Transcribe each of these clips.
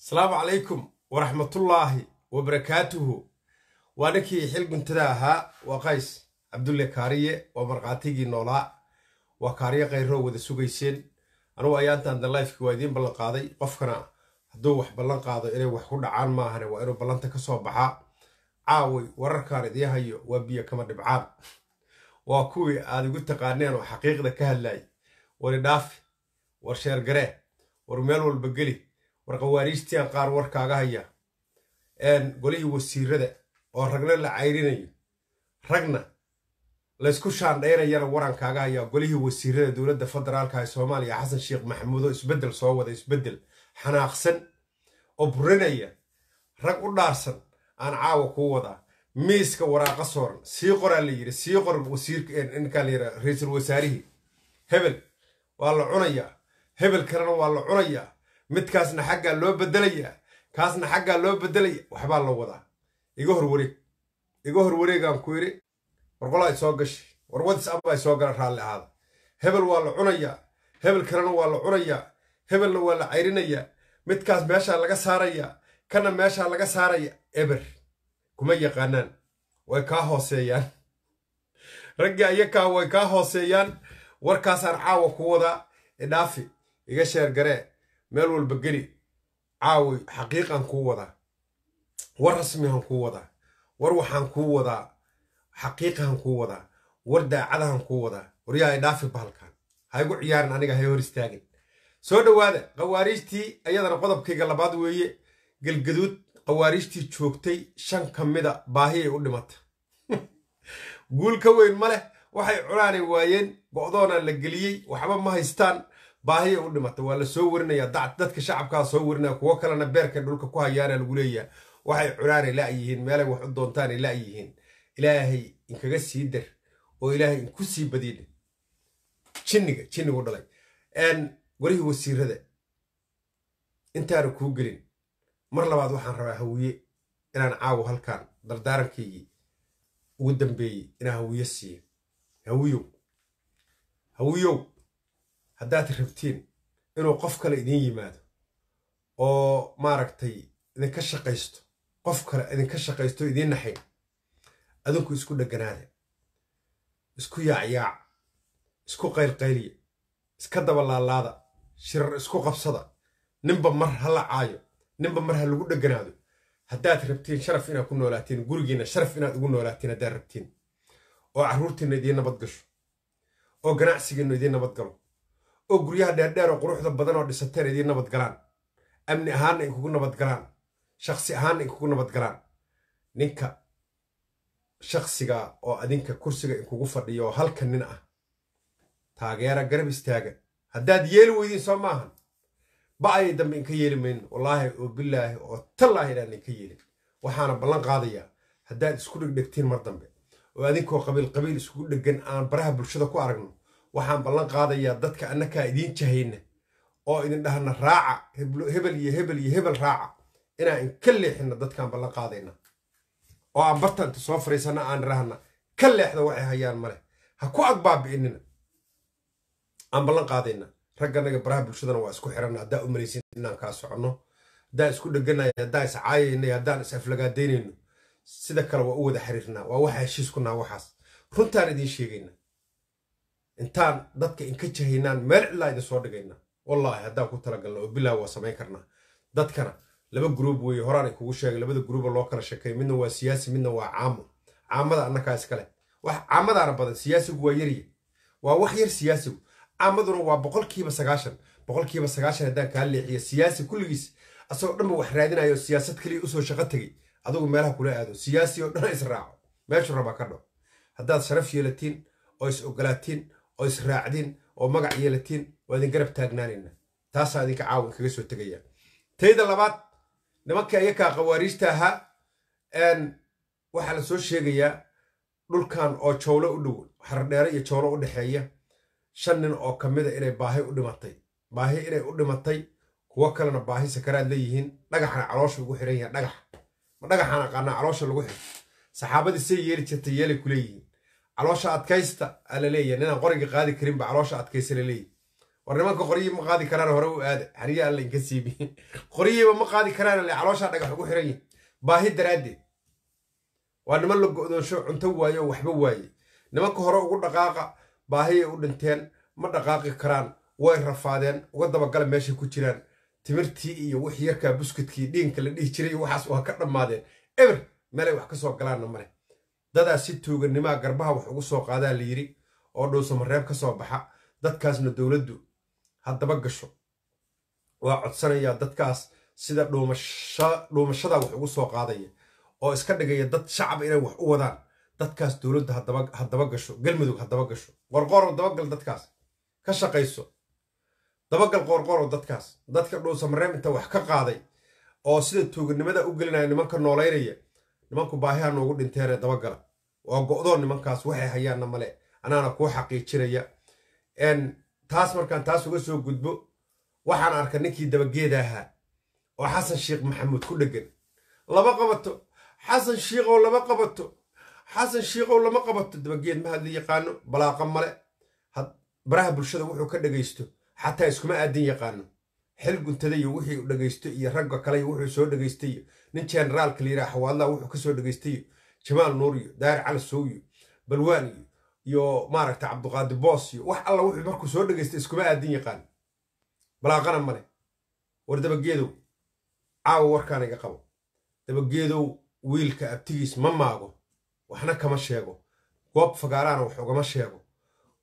asalaamu calaykum waraxmatullaahi wa barakaatuhu waa ninkii xil guntada ahaa waa qays cabdulle kaariye waa markhaatigii noolaa waa kaariye kayrroo wada sugayseen anugu ayaantan danlayfkii waa idiin ballan qaaday qofkana hadduu wax ballan qaado inay wax ku dhacaan maahane waa inuu ballanta ka soo baxaa caaway wararkaan idiin hayo waa biyo kama dhibcaan waa kuwii aad igu taqaaneen oo xaqiiqda ka hadlayay war idhaafi war sheergaree war meel walba geli war qaar war kaaga haya golihii wasiirada oo ragna la cayrinayo ragna laysku shaandhaynayana waran kaaga hayaa golihii wasiirada dowladda federaalka ee soomaaliya xasan sheekh maxamuudo isbeddel soo wada isbeddel xanaaqsan oo burinaya rag u dhaarsan aan caawa kuu wadaa miiska waraaqa sooran sii qoraa la yidhi sii qor wasiirninkaala ra-iisul wasaarihii hebel waa la cunayaa hebel kalena waa la cunayaa midkaasna xaggaa loo bedelayaa kaasna xaggaa loo bedelaya waxbaa la wadaa iga horwareeg iga horwareegaan ku yidhi warqolaa soo gashay warwadis abaa soo gala raalli ahaada hebel waa la cunayaa hebel kalena waa la cunayaa hebelna waa la cayrinayaa midkaas meeshaa laga saarayaa kana meeshaa laga saaraya eber kuma yaqaanaan way kaa hooseeyaan raggii ayakaa way kaa hooseeyaan warkaasaan caawa ku wadaa idhaafi iga sheer garee meel walba geli caawi xaqiiqan kuu wadaa war rasmihan kuu wadaa war waxaan kuu wadaa xaqiiqahan kuu wadaa war daacadahan kuu wadaa waryaa ay dhaafi bahalkan ha igu ciyaarin aniga hay hor istaagin soo dhowaada khawaariijtii ayadana qodobkayga labaad weeye gelgaduud khawaariijtii joogtay shan ka mida baahiyay u dhimata guul ka weyn ma leh waxay cunaanay waayeen go'doonaan la geliyey waxba ma haystaan baahiya u dhimata waa la soo warinaya dadka shacabkaa soo warinaya kuwo kalena beerka dhulka ku hayaana lagu leeyaha waxay curaaray la'yihiin meelay wax u doontaanay la'yihiin ilaahay inkaga sii dar oo ilaahay inku sii badin jinniga jinnigu dhalay welihii wasiirada intaana kuu gelin mar labaad waxaan rabaa hawiye inaan caawo halkan dardaarankaygi ugu dambeeyey inaan hawiye siiyo hawiyow hawiyow haddaad rabtiin inuu qof kale idin yimaado oo maaragtay idinka shaqaysto qof kale idinka shaqaysto idiin naxayn adinku isku dheganaada isku yaacyaac isku qaylqayliya iska dabalaalaada shirar isku qabsada ninba mar ha la caayo ninba mar ha lagu dheganaado haddaad rabtiin sharaf inaad ku noolaatiin gurigiina sharaf inaad ugu noolaatiin haddaad rabtiin oo carruurtiinna idiin nabad gasho oo ganacsigiinnu idiin nabad galo oo guryaha dheerdheer oo quruxda badan oo dhisateen idiin galaan amni ahaanna nabad galaan shaksi ahaanna ikugu nabadgalaan ninka shaksiga oo adinka kursiga ikugu fadhiyo oo halka nin ah taageera garab istaaga haddaad yeeli weydiin soo maahan baayay dambe inka yeeli mayno wallaahi oo bilaahi oo tallaahi inaan inka yeelin waxaana ballan qaadayaa haddaad isku dhegdhegtiin mar dambe oo adinkoo qabiil qabiil iskugu dhegan aan baraha bulshada ku aragno waxaan ballan qaadayaa dadka annakaa idiin jahayna oo idin dhahna raaca hebel iyo hebel iyo hebel raaca inaan inka leexina dadkaan ballan qaadayna oo aan bartainta soo fariisanna aan idhahna ka leexda waxay hayaan maleh ha ku adbaabi'inina aan ballan qaadayna ragganaga baraha bulshadana waa isku xiranna haddaa u inaan kaa soconno haddaan isku dheganaya haddaan is haddaan is aflagaadaynayno sida kale waa u wada xiriirnaa waa waxa heshiiskunaa waxaas runtaan idiin sheegayna intaan dadka inka jahaynaan meel cilaa idin soo dhigayna wallaahi haddaan ku talagalna oo bilaaw waa samayn karnaa dadkana laba gruub weeye horaanay kugu sheegay labada gruuba loo kala sheekeey midna waa siyaasi midna waa caamo caamada annakaa iskale wax caamadaana badan siyaasigu waa yarya waa wax yar siyaasigu caamaduna waa boqolkiiba sagaashan boqolkiiba sagaashan haddaan kaa leexiya siyaasi kulligiis asagoo dhanba wax raadinayo siyaasad kaliya usoo shaqo tegey adugu meelaha kula aado siyaasi oo dhan israaco meeshuu rabaa ka dhaco haddaad sharaf yeelatiin oo is ogolaatiin oo israacdin oo magac yeelatiin waa idin garab taagnaanayna taasaa idinka caawin kaga soo tegaya tayda labaad nimanka iyakaa khawaariijta ahaa waxaa la soo sheegayaa dhulkan oo jowlo u dhow xardheere iyo jowlo u dhexeeya shan nin oo ka mida ah inay baahi u dhimatay baahi inay u dhimatay kuwo kalena baahi sakaraad leeyihiin dhagaxna caloosha ugu xiran yaha dhagax ma dhagaxaan aqaanaa caloosha lagu xiro saxaabadii say yeeli jirtay yeelay ku leeyihiin caloosha adkaysta a la ninaan qoriga qaadi karinba caloosha adkaysta laleeyahy war nimanka qoryihii ma qaadi karaan hore u aada xariya alla inka siibi qoryihiiba ma qaadi karaan le calooshaa dhagax ugu xiran yahy baahi daraaddeed waa niman la go'doonsho cunto waayo oo waxba waaye nimanka hore ugu dhaqaaqa baahiyay u dhinteen ma dhaqaaqi karaan way rafaadeen uga dabagala meeshay ku jiraan timirtii iyo wixii yarkaa buskudkii dhiinka la dhihi jiray waxaas waa ka dhammaadeen eber meelay wax ka soo galaanna male dadaa si tuuganimaa garbaha wax ugu soo qaadaa la yiri oo dhuusamareeb ka soo baxa dadkaasna dowladdu haddaba gasho waa codsanayaa dadkaas sida dhuumashada wax ugu soo qaadaya oo iska dhigaya dad shacab inay wax u wadaan dadkaas dowladda haddaba gasho galmudug haddaba gasho qorqoorow dabagal dadkaas ka shaqayso dabagal qoorqoorow dadkaas dadka dhuusamareeb inta wax ka qaaday oo sida tuuganimada u gelinaya nimanka noolaynaya nimanku baahiha noogu dhinteenee dabagala waa go-doo nimankaas waxay hayaanna male anaana kuu xaqiijinaya taas markaan taas uga soo gudbo waxaan arka ninkii dabageeda ahaa oo xasan sheekh maxamuud ku dhegan lama qabato xasan shiikhow lama qabato xasan shiikow lama qabato dabageed ma hadli yaqaano balaaqa male baraha bulshada wuxuu ka dhegaysto xataa iskuma aadin yaqaano xel guntada iyo wixii u iyo ragga kale wuxuu soo dhegaystay nin generaalka la yidhaha xawaadlaha wuxuu ka soo jamaal nuur iyo daari cali sow iyo balwaan iyo iyo maaragta cabduqaadi boos iyo wax alla wuxuu markuu soo dhegaystay iskuma aadin yaqaan balaaqana male war dabageedow caawa warkaan iga qabo dabageedow wiilka abtigiis ma maago waxna kama sheego goob fagaarana wax ugama sheego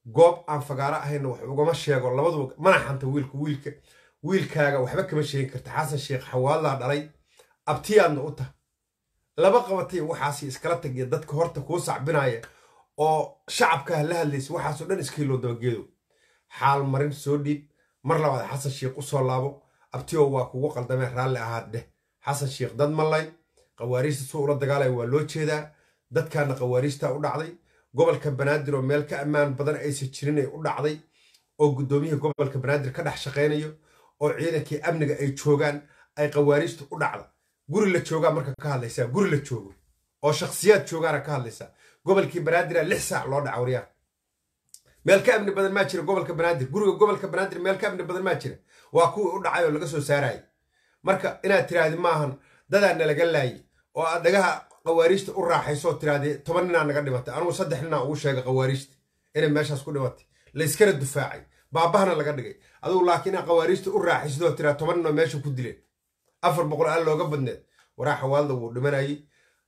goob aan fagaaro ahayna wax ugama sheego labaduba mana xanta wiilka wiilka wiilkaaga waxba kama sheegin karta xasan sheekh xawaalaa dhalay abtiyaadna u tah laba qabatay waxaasi iskala tagiya dadka horta kuu sacbinaya oo shacabkaah la hadlaysa waxaasoo dhan iskiiloo dabageedo xaal marin soo dhiib mar labaad xasan sheekh u soo laabo abtiyo waa kugu qaldamee raalli ahaad dheh xasan sheekh dad mallay qawaariista suu ula dagaalaya waa loo jeedaa dadkaana qawaariistaa u dhacday gobolka banaadir oo meel ka ammaan badan aysan jirin ay u dhacday oo guddoomiyihii gobolka banaadir ka dhex shaqaynayo oo ciidankii amniga ay joogaan ay qawaariijta u dhacda guri la joogaa marka ka hadlaysaa guri la joogo oo shakhsiyaad joogaana ka hadlaysaa gobolkii banaadir lix saac loo dhaca waryaa meel ka amni badan maa jira gobolka banaadir guriga gobolka banaadir meel ka amni badan maa jira waa kuwii u dhacay oo laga soo saarayay marka inaad tiraahdi maahan dadaa nalaga laayay oo aad dhagaha qawaariijta u raaxayso oo tiraahdi toban ninaa naga dhimatay anugu saddex ninaa ugu sheegay qawaariijta inay meeshaas ku dhimatay layskana dufaacay baabahana laga dhigay adugu laakiin qawaariijta u raaxisdoo tiraa tobanno meesha ku dileen afar boqol aan looga badneed waraaxawaadla wuu dhimanayey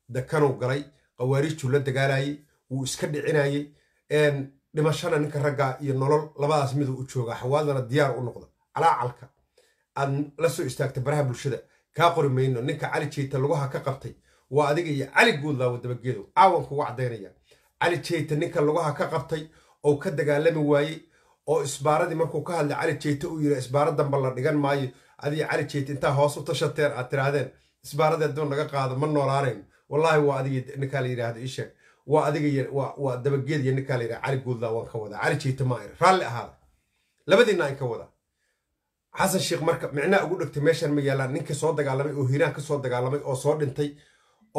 dakanuu galay qawaarijtuu la dagaalayey wuu iska dhicinayey dhimashana ninka ragga iyo nolol labadaas miduu u joogaa xawaadana diyaar u noqda calaacalka aad la istaagta baraha bulshada kaa qori mayno ninka cali jeyta laguha ka qabtay waa adiga iyo cali guudlaawo dabageedo caawankuugu caddaynaya cali jeyta ninka laguha ka qabtay ou ka dagaalami waayey oo isbaaradii markuu ka hadlay cali jeyte uu yiri isbaara damba la dhigan maayo adiga cali jeyte intaa hoos u tashateen aad tirahdeen isbaarada adduun laga qaado ma noolaanayn wallaahi waa adiga ninkaa la yidhaahdo isheeg waa adiga waa dabageed ninkaa la yidhahdo cali guudlaa waan ka wadaa cali jeyte ma ayr raalli ahaada labadiinna aan ka wadaa xasan sheekh marka micnaa ugu dhegtay meeshan ma yaalaan ninkii soo dagaalamay oo hiiraan ka soo dagaalamay oo soo dhintay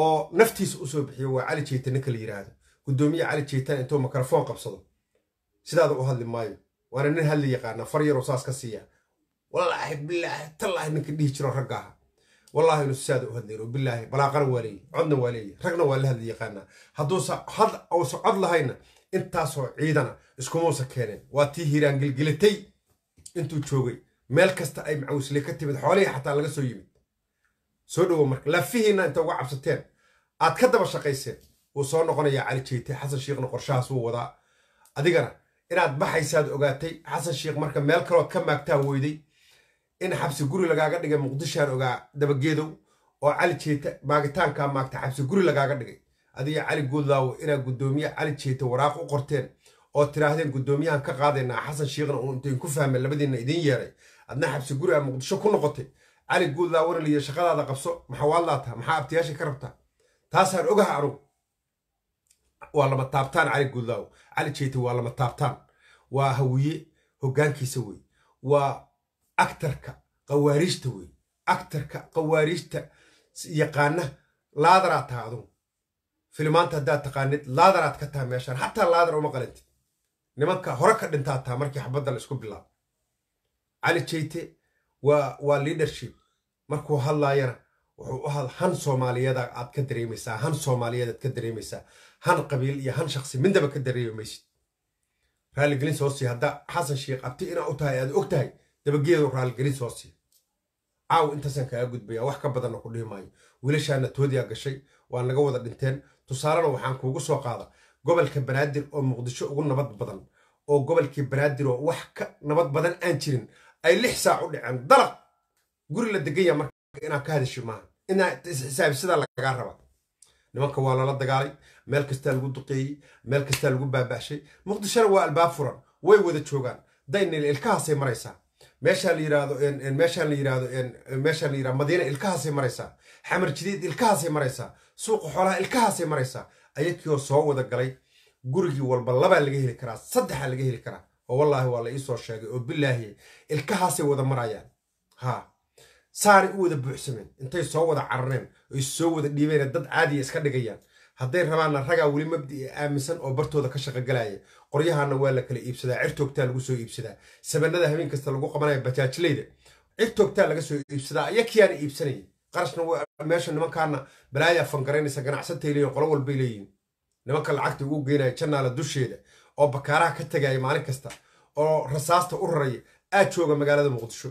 oo naftiisa usoo bixiyo waa cali jeyte ninka la yidhaahdo gudoomiye cali jeytan intuu mikrafoon qabsado sidaada u hadli maayo waana nin hadla yaqaana far yaroo saas ka siiya wallaahi bilaahi tallaahi ninka dhihi jiro ragga aha wallaahi inu sisaada u hadlayno bilaahi balaaqana waa leeyi codna waa leeyi ragna waa la hadli yaqaanaa hadduuse had uusa cod lahayna intaasoo ciidana iskumuusa keeneen waa tii hiiraan gelgelatay intuu joogay meel kasta ay macawisle ka timid xoolihii xataa laga soo yimid soo dhowo marka lafihiinna inta uga cabsateen aad ka daba shaqayseen wuu soo noqonayaa cali jeyte xasan shiikhna qorshahaas wuu wadaa adigana inaad baxaysaad ogaatay xasan sheikh marka meel kalood ka maagtaa weyday in xabsi guri lagaaga dhigay muqdishaan ogaa dabageedow oo cali jeeta maagitaankaa maagta xabsi guri lagaaga dhigay adiga cali guudlaawo inaad guddoomiye cali jeeta waraaq u qorteen oo tiraahdeen guddoomiyahan ka qaadaynaa xasan sheekhna uu intayinku fahmay labadiina idiin yeeray adna xabsi guri aa muqdisho ku noqotay cali guudlaawona liiya shaqadaada qabso maxaa waadlaataa maxaa abtiyaasha ka rabtaa taasaan ogaha anugu waa lama taabtaan cali gudlaaw cali jeeti waa lama taabtaan waa hawiye hoggaankiisa wey waa actarka qawaariijta wey actarka qawaariijta yaqaana laadaraad taha adun filimaanta haddaad taqaanid laadaraad ka taha meeshaan xataa laadar uma qalintid nimanka hore ka dhintaad taha markii xabadda la isku bilaabo cali jeyte waa waa liadership markuu hadlaayana wuxuu u han soomaaliyada aad ka dareemaysaa han soomaaliyeed aad ka dareemaysaa han qabiil iyo han shaqsi midnaba ka dareemaysid raaligelin soo sii xasan sheikh abti inaa u tahay aad og tahay dabageedu raaligelin soo sii caaw intaasaan kaaga gudbayaa wax ka badanna ku dhihi maayo wiilashaana toodiyaa gashay waa naga wada dhinteen tusaalena waxaan kuugu soo qaada gobolka banaadir oo muqdisho ugu nabad badan oo gobolkii banaadir oo wax ka nabad badan aan jirin ay lix saac u dhaceen dalaq guri la degan yaa marka inaan ka hadasho maaha insaahib sidaa lagagaa raba nimanka waa lala dagaalay meel kastaa lagu duqeeyey meel kastaa lagu baabaxshay muqdishona waa albaab furan way wada joogaan dayn ilkahaasay maraysaa meeshaa la yiraahdo meeshaan la yiraahdo meeshaan la yirahdo madiina ilkahaasay maraysaa xamar jadiid ilkahaasay maraysaa suuqa xoolaha ilkahaasay maraysaa ayakii oo soo wada galay gurigii walba labaa laga heli karaa saddexaa laga heli karaa oo wallaahi waa la iisoo sheegay oo bilaahi ilkahaasay wada marayaan ha saaray u wada buuxsameen intay soo wada carareen ay soo wada dhiibeen dad caadiya iska dhigayaan hadday rabaanna ragaa weli mabdi'i aaminsan oo bartooda ka shaqogalaya qoryahaana waa la kala iibsadaa cirtoogtaa lagu soo iibsadaa sabanada habeen kasta lagu qabanaya bajaajleyda cirtoogtaa laga soo iibsadaa ayakiyaana iibsanaya qarashna meesha nimankaana balaayaa fangaraynaysa ganacsatay leeyihin qolo walbay leeyihin nimanka lacagta ugu geynaya janaala dusheeda oo bakaaraha ka tegaya maalin kasta oo rasaasta u raraya aad jooga magaalada muqdisho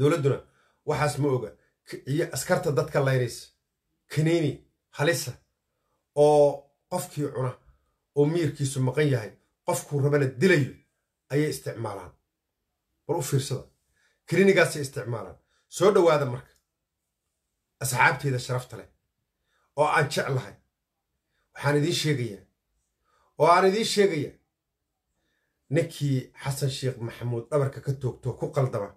dowladduna waxaas ma oga iyo askarta dadka laynaysa kaneyni halisa oo qofkii cuna oo miyirkiisu maqan yahay qofkuu rabana dilayo ayay isticmaalaan bal u fiirsada klinigaasay isticmaalaan soo dhowaada marka asxaabteeda sharafta leh oo aan jeclahay waxaan idiin sheegayaa oo aan idiin sheegayaa ninkii xasan sheekh maxamuud dhabarka ka toogtoo ku qaldama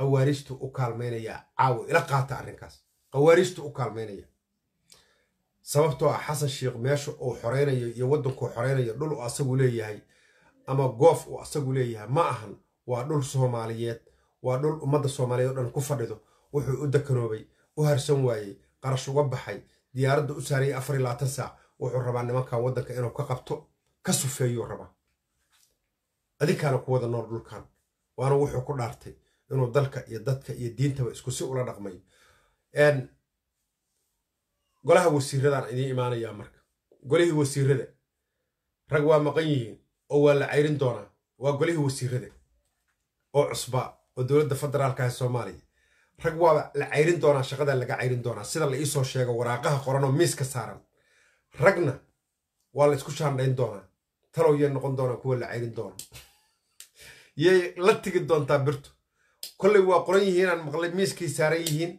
qawaaristu u kaalmaynaya caawo ila qaata arrinkaas qawaaristu u kaalmaynaya sababtoo ah xasan sheikh meesha uu xoreynayo iyo waddankuu xoreynayo dhul uu asagu leeyahay ama goof uu asagu leeyahay ma ahan waa dhul soomaaliyeed waa dhul ummadda soomaaliyeed o dhan ku fadhido wuxuu u dekanoobay u harsan waayey qarash uga baxay diyaaradda u saarayay afar iyo labaatan saac wuxuu rabaa nimankan waddanka inuu ka qabto ka sufeeyuu rabaa adinkaana ku wada nool dhulkan waana wuxuu ku dhaartay inuu dalka iyo dadka iyo diintaba isku si ula dhaqmay golaha wasiiradaan idiin imaanayaa marka golihii wasiirada rag waa maqan yihiin oo waa la cayrin doonaa waa golihii wasiirada oo cusbaa oo dowladda federaalka soomaaliya rag waa la cayrin doonaa shaqadaa laga cayrin doonaa sida la iisoo sheego waraaqaha qoranoo oo miiska saaran ragna waa la isku shaandhayn doonaa talow yay noqon doonaa kuwa la cayrin doona yay la tigi doontaa birtu kolley waa qoran yihiin aan maqlay miiskay saaran yihiin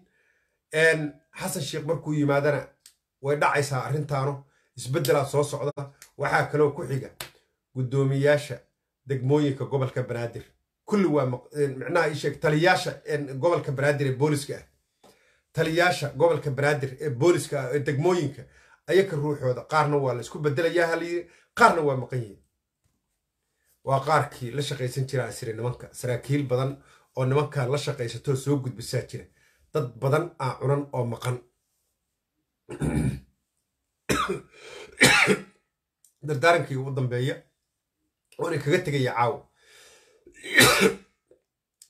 xasan sheekh markuu yimaadana way dhacaysaa arrintaano isbeddelaa soo socda waxaa kaloo ku xiga guddoomiyaasha degmooyinka gobolka banaadir kulli waa micnaha ii sheeg taliyaasha gobolka banaadir ee booliska ah taliyaasha gobolka banaadir ee booliska ah ee degmooyinka ayaka ruuxooda qaarna waa la isku bedelayaa halayiri qaarna waa maqan yihiin waa qaarkii la shaqaysan jiraa asri nimanka saraakiil badan oo nimankaa la shaqaysatoo soo gudbisaa jira dad badan aa cunan oo maqan dardaarankii ugu dambeeya waana kaga tegaya caawa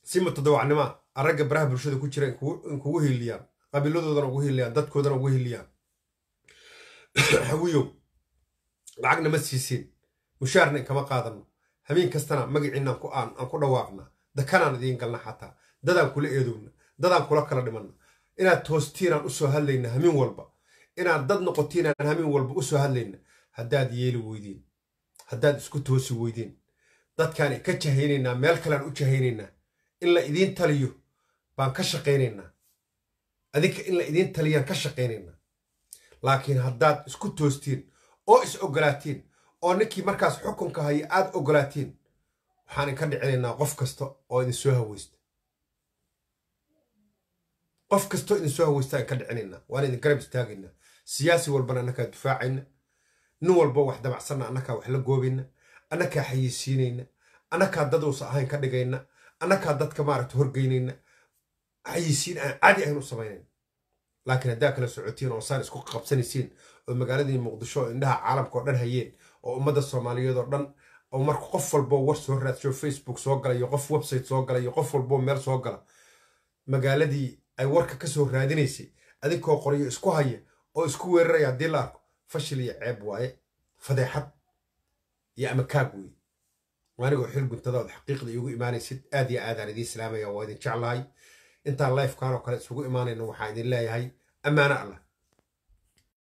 si mutadawacnima aragga baraha bulshada ku jira in kugu hiliyaan qabiiladoodana ugu hiliyaan dadkoodana ugu hiliyaan hawiyow lacagna ma siisiin mushaarna inkama qaadanno habeen kastana magaciinaan ku dhawaaqna dakanaan idiin galna xataa dadaan kula eedowna dadaan kula kala dhimanna inaad toostiinaan usoo hadlayna hamin walba inaad dad noqotiinaan hamin walba usoo hadlayna haddaad yeeli weydiin haddaad isku toosi weydiin dadkaan ka jahaynaynaa meel kalean u jahaynaynaa in la idiin taliyo baan ka shaqaynaynaa adinka in la idiin taliyaan ka shaqaynaynaa laakiin haddaad isku toostiin oo is ogolaatiin oo ninkii markaas xukunka haya aad ogolaatiin waxaan ka dhicinaynaa qof kasta oo idin soo haweysta qof kastoo idin soo haweystaan ka dhicinaynaa waan idin garab istaagaynaa siyaasi walbana annakaa dufaacaynaa nin walbo wax damacsanna annakaa wax la goobayna annakaa xayeysiinayna annakaa dad uusa ahayn ka dhigayna annakaa dadka maaragta horgeynayna xayeysiin aan caadi ahayn u samaynayna laakiin haddaa kala socotiin oo saan isku qabsanaysiin oo magaaladii muqdisho oo indhaha caalamka oo dhan hayeen oo ummadda soomaaliyeed oo dhan oo marka qof walbo war soo raadsho facebook soo gala iyo qof website soo gala iyo qof walbo meel soo gala magaaladii ay warka ka soo raadinaysay adinkoo qoryo isku haya oo isku weeraraya haddii la arko fashil iyo ceeb waaye fadeexad iyo ama kaag wey anigoo xil guntadaod xaqiiqda iigu imaanaysid aad iyo aadaan idiin islaamaya waa idin jeclahay intaan lifekan oo kale isugu imaanayna waxaan idin leeyahay ammaano allah